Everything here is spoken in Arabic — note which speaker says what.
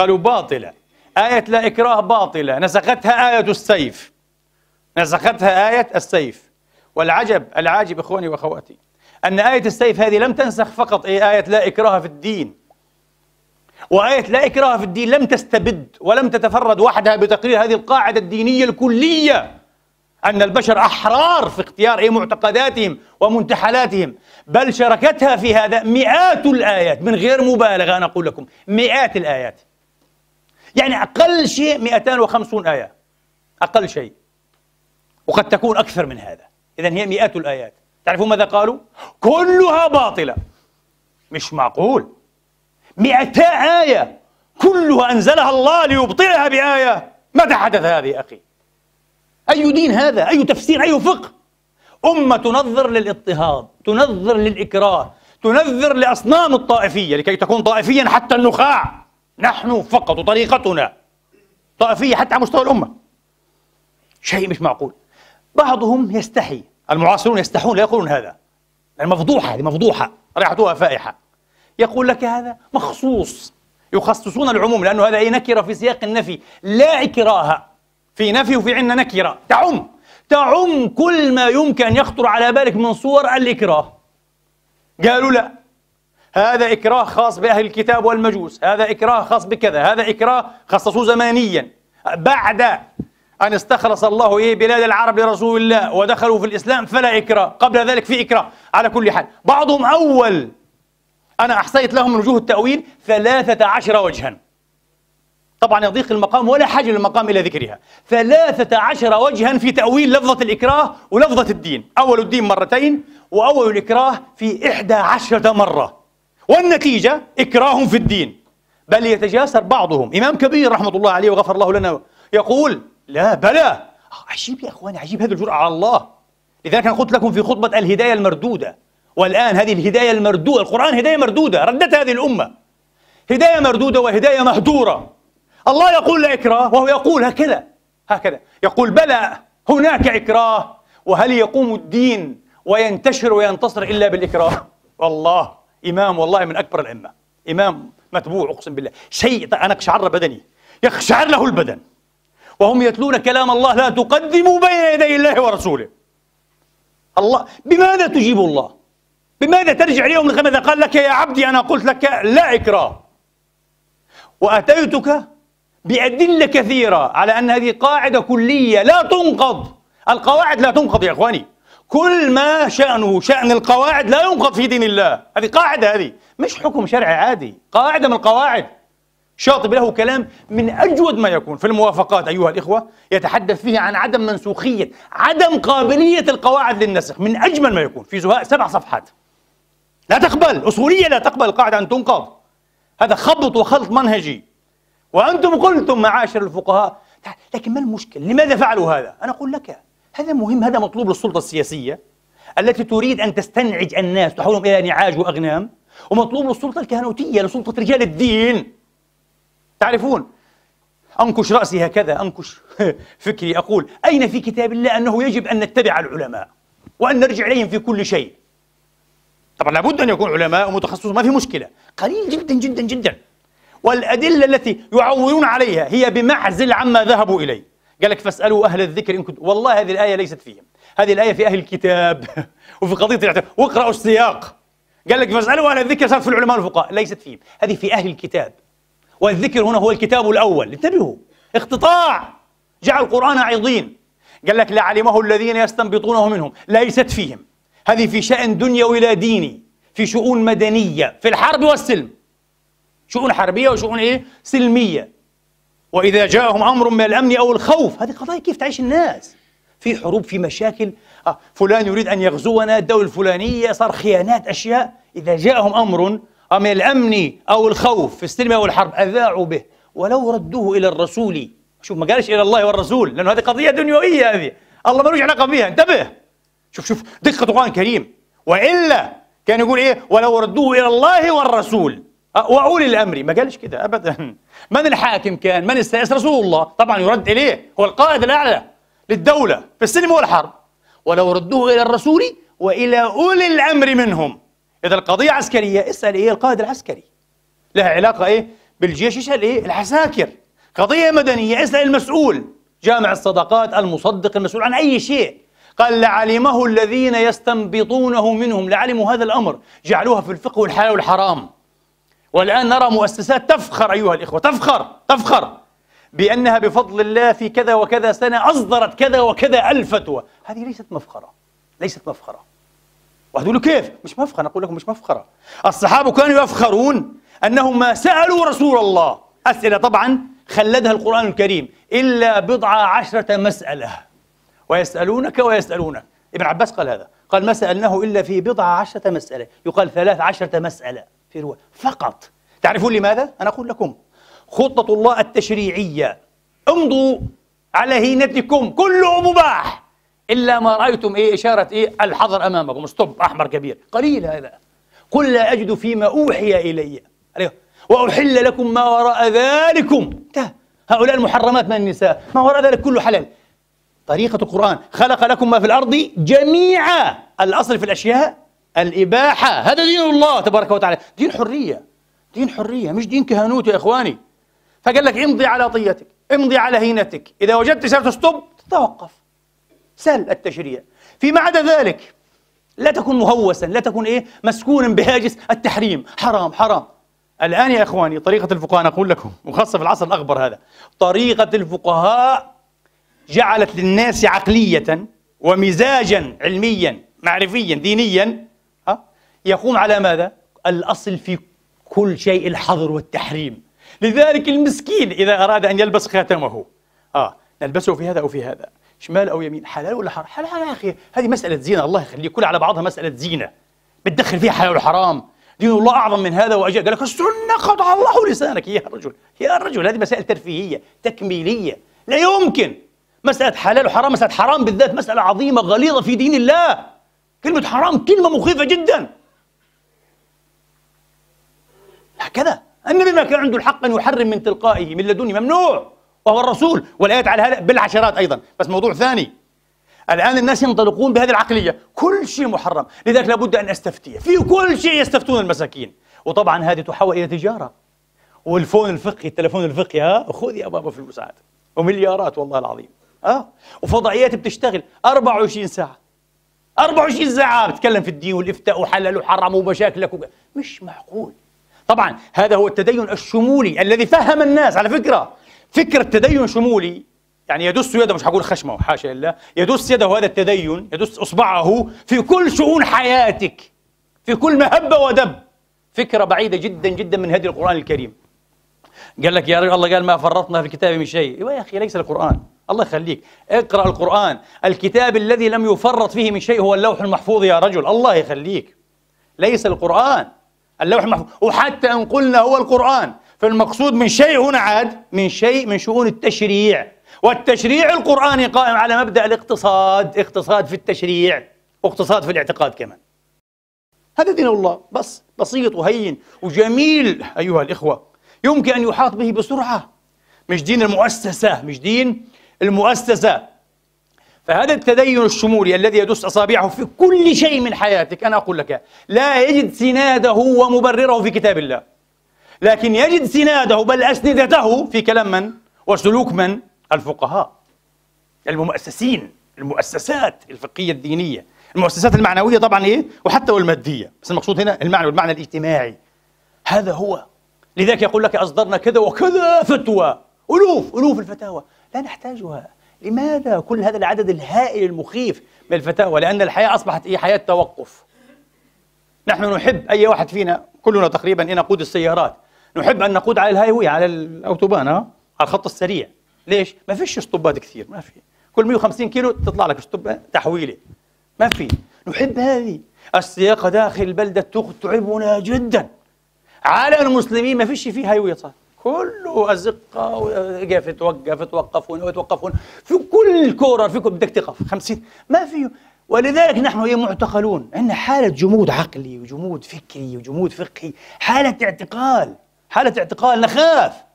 Speaker 1: قالوا باطلة آية لا إكراه باطلة نسختها آية السيف نسختها آية السيف والعجب العاجب إخواني وأخواتي أن آية السيف هذه لم تنسخ فقط إيه آية لا إكراه في الدين وآية لا إكراه في الدين لم تستبد ولم تتفرد وحدها بتقرير هذه القاعدة الدينية الكلية أن البشر أحرار في اختيار أي معتقداتهم ومنتحلاتهم بل شاركتها في هذا مئات الآيات من غير مبالغة أنا أقول لكم مئات الآيات يعني أقل شيء 250 آية أقل شيء وقد تكون أكثر من هذا إذا هي مئات الآيات تعرفون ماذا قالوا؟ كلها باطلة مش معقول مئتا آية كلها أنزلها الله ليبطلها بآية متى حدث هذا يا أخي؟ أي دين هذا؟ أي تفسير؟ أي فقه؟ أمة تنظر للاضطهاد تنظر للإكراه تنذر لأصنام الطائفية لكي تكون طائفيا حتى النخاع نحن فقط وطريقتنا طائفية حتى على مستوى الأمة شيء مش معقول بعضهم يستحي المعاصرون يستحون لا يقولون هذا يعني مفضوحة هذه مفضوحة رائحتها فائحة يقول لك هذا مخصوص يخصصون العموم لأنه هذا أي نكرة في سياق النفي لا إكراه في نفي وفي عندنا نكرة تعم تعم كل ما يمكن أن يخطر على بالك من صور الإكراه قالوا لا هذا إكراه خاص بأهل الكتاب والمجوس هذا إكراه خاص بكذا هذا إكراه خصصوه زمانيا بعد أن استخلص الله إيه بلاد العرب لرسول الله ودخلوا في الإسلام فلا إكراه قبل ذلك في إكراه على كل حال بعضهم أول أنا أحصيت لهم من وجوه التأويل ثلاثة عشر وجها طبعا يضيق المقام ولا حاجة للمقام إلى ذكرها ثلاثة عشر وجها في تأويل لفظة الإكراه ولفظة الدين أول الدين مرتين وأول الإكراه في إحدى عشرة مرة والنتيجة إكراه في الدين بل يتجاسر بعضهم إمام كبير رحمة الله عليه وغفر الله لنا يقول لا بلى آه، عجيب يا إخواني عجيب هذه الجرأة على الله لذلك أنا قلت لكم في خطبة الهداية المردودة والآن هذه الهداية المردودة القرآن هداية مردودة ردتها هذه الأمة هداية مردودة وهداية مهدورة الله يقول لا إكراه وهو يقول هكذا هكذا يقول بلى هناك إكراه وهل يقوم الدين وينتشر وينتصر إلا بالإكراه والله إمام والله من أكبر الأئمة إمام متبوع أقسم بالله شيء أنا اقشعر بدني يقشعر له البدن وهم يتلون كلام الله لا تقدموا بين يدي الله ورسوله الله بماذا تجيب الله بماذا ترجع اليوم لك إذا قال لك يا عبدي أنا قلت لك لا إكراه وأتيتك بأدلة كثيرة على أن هذه قاعدة كلية لا تنقض القواعد لا تنقض يا إخواني كل ما شأنه شأن القواعد لا ينقض في دين الله هذه قاعدة هذه مش حكم شرعي عادي قاعدة من القواعد شاطب له كلام من أجود ما يكون في الموافقات أيها الإخوة يتحدث فيه عن عدم منسوخية عدم قابلية القواعد للنسخ من أجمل ما يكون في زهاء سبع صفحات لا تقبل أصولية لا تقبل القاعدة أن تنقض هذا خبط وخلط منهجي وأنتم قلتم معاشر الفقهاء لكن ما المشكل لماذا فعلوا هذا أنا أقول لك هذا مهم هذا مطلوب للسلطة السياسية التي تريد أن تستنعج الناس تحولهم إلى نعاج وأغنام ومطلوب للسلطة الكهنوتية لسلطة رجال الدين تعرفون أنكش رأسي هكذا أنكش فكري أقول أين في كتاب الله أنه يجب أن نتبع العلماء وأن نرجع إليهم في كل شيء طبعا لابد أن يكون علماء ومتخصصون ما في مشكلة قليل جدا جدا جدا والأدلة التي يعولون عليها هي بمعزل عما ذهبوا إليه قال لك فاسألوا أهل الذكر إن كنتم والله هذه الآية ليست فيهم هذه الآية في أهل الكتاب وفي قضية الاعتراف واقرأوا السياق قال لك فاسألوا أهل الذكر صارت في العلماء والفقهاء ليست فيهم هذه في أهل الكتاب والذكر هنا هو الكتاب الأول انتبهوا اقتطاع جعل القرآن عظيم قال لك لعلمه الذين يستنبطونه منهم ليست فيهم هذه في شأن دنيوي لا ديني في شؤون مدنية في الحرب والسلم شؤون حربية وشؤون إيه؟ سلمية وإذا جاءهم أمر من الأمن أو الخوف هذه قضايا كيف تعيش الناس في حروب في مشاكل آه فلان يريد أن يغزونا الدولة الفلانية صار خيانات أشياء إذا جاءهم أمر آه، من الأمن أو الخوف في السلم أو الحرب أذاعوا به ولو ردوه إلى الرسول شوف ما قالش إلى الله والرسول لأنه هذه قضية دنيوية هذه الله ملوش علاقة بها انتبه شوف شوف دقة القرآن الكريم وإلا كان يقول إيه ولو ردوه إلى الله والرسول أه، واولي الامر ما قالش كده ابدا من الحاكم كان من السائس رسول الله طبعا يرد اليه هو القائد الاعلى للدوله في السلم والحرب ولو ردوه الى الرسول والى اولي الامر منهم اذا القضيه عسكريه اسال ايه القائد العسكري لها علاقه ايه بالجيش اسال ايه العساكر قضيه مدنيه اسال المسؤول جامع الصدقات المصدق المسؤول عن اي شيء قال لعلمه الذين يستنبطونه منهم لعلموا هذا الامر جعلوها في الفقه والحلال والحرام والآن نرى مؤسسات تفخر أيها الإخوة تفخر تفخر بأنها بفضل الله في كذا وكذا سنة أصدرت كذا وكذا ألف فتوى هذه ليست مفخرة ليست مفخرة وهذول كيف؟ مش مفخرة أقول لكم مش مفخرة الصحابة كانوا يفخرون أنهم ما سألوا رسول الله أسئلة طبعا خلدها القرآن الكريم إلا بضع عشرة مسألة ويسألونك ويسألونك ابن عباس قال هذا قال ما سألناه إلا في بضع عشرة مسألة يقال ثلاث عشرة مسألة في رواية فقط تعرفون لماذا؟ أنا أقول لكم خطة الله التشريعية امضوا على هينتكم كله مباح إلا ما رأيتم إيه إشارة إيه الحظر أمامكم ستوب أحمر كبير قليل هذا قل لا أجد فيما أوحي إلي وأحل لكم ما وراء ذلكم انتهى هؤلاء المحرمات من النساء ما وراء ذلك كله حلال طريقة القرآن خلق لكم ما في الأرض جميعا الأصل في الأشياء الإباحة هذا دين الله تبارك وتعالى دين حرية دين حرية مش دين كهنوت يا إخواني فقال لك امضي على طيتك امضي على هينتك إذا وجدت شرط ستوب تتوقف سهل التشريع فيما عدا ذلك لا تكن مهوسا لا تكن ايه مسكونا بهاجس التحريم حرام حرام الان يا اخواني طريقه الفقهاء نقول لكم وخاصه في العصر الاكبر هذا طريقه الفقهاء جعلت للناس عقليه ومزاجا علميا معرفيا دينيا يقوم على ماذا؟ الأصل في كل شيء الحظر والتحريم لذلك المسكين إذا أراد أن يلبس خاتمه آه نلبسه في هذا أو في هذا شمال أو يمين حلال ولا حرام حلال يا أخي هذه مسألة زينة الله يخلي كلها على بعضها مسألة زينة بتدخل فيها حلال وحرام دين الله أعظم من هذا وأجل قال لك السنة قطع الله لسانك يا رجل يا رجل هذه مسائل ترفيهية تكميلية لا يمكن مسألة حلال وحرام مسألة حرام بالذات مسألة عظيمة غليظة في دين الله كلمة حرام كلمة مخيفة جداً هكذا النبي ما كان عنده الحق أن يحرم من تلقائه من لدنه ممنوع وهو الرسول والآيات على هذا بالعشرات أيضا بس موضوع ثاني الآن الناس ينطلقون بهذه العقلية كل شيء محرم لذلك لابد أن أستفتي في كل شيء يستفتون المساكين وطبعا هذه تحول إلى تجارة والفون الفقهي التلفون الفقهي ها خذ يا بابا فلوس عاد ومليارات والله العظيم اه وفضائيات بتشتغل 24 ساعة 24 ساعة بتتكلم في الدين والإفتاء وحلال وحرام ومشاكلك مش معقول طبعا هذا هو التدين الشمولي الذي فهم الناس على فكرة فكرة تدين شمولي يعني يدس يده مش هقول خشمه حاشا لله يدس يده هذا التدين يدس اصبعه في كل شؤون حياتك في كل مهبه ودب فكره بعيده جدا جدا من هدي القران الكريم قال لك يا رجل الله قال ما فرطنا في الكتاب من شيء يا اخي ليس القران الله يخليك اقرا القران الكتاب الذي لم يفرط فيه من شيء هو اللوح المحفوظ يا رجل الله يخليك ليس القران اللوح المحفوظ وحتى إن قلنا هو القرآن فالمقصود من شيء هنا عاد من شيء من شؤون التشريع والتشريع القرآني قائم على مبدأ الاقتصاد اقتصاد في التشريع واقتصاد في الاعتقاد كمان هذا دين الله بس بسيط وهين وجميل أيها الإخوة يمكن أن يحاط به بسرعة مش دين المؤسسة مش دين المؤسسة فهذا التدين الشمولي الذي يدس أصابعه في كل شيء من حياتك أنا أقول لك لا يجد سناده ومبرره في كتاب الله لكن يجد سناده بل أسندته في كلام من؟ وسلوك من؟ الفقهاء المؤسسين المؤسسات الفقهية الدينية المؤسسات المعنوية طبعا إيه؟ وحتى والمادية بس المقصود هنا المعنى والمعنى الاجتماعي هذا هو لذلك يقول لك أصدرنا كذا وكذا فتوى ألوف ألوف الفتاوى لا نحتاجها لماذا كل هذا العدد الهائل المخيف من الفتاوى لأن الحياة أصبحت هي إيه؟ حياة توقف نحن نحب أي واحد فينا كلنا تقريبا إن نقود السيارات نحب أن نقود على الهاي واي على الأوتوبان على الخط السريع ليش؟ ما فيش ستوبات كثير ما في كل 150 كيلو تطلع لك ستوب تحويلة ما في نحب هذه السياقة داخل البلدة تعبنا جدا على المسلمين ما فيش فيه هاي واي كله ازقه وقف توقف توقفون ويتوقفون في كل كوره فيكم بدك تقف 50 ما فيه ولذلك نحن هي معتقلون عندنا حاله جمود عقلي وجمود فكري وجمود فقهي حاله اعتقال حاله اعتقال نخاف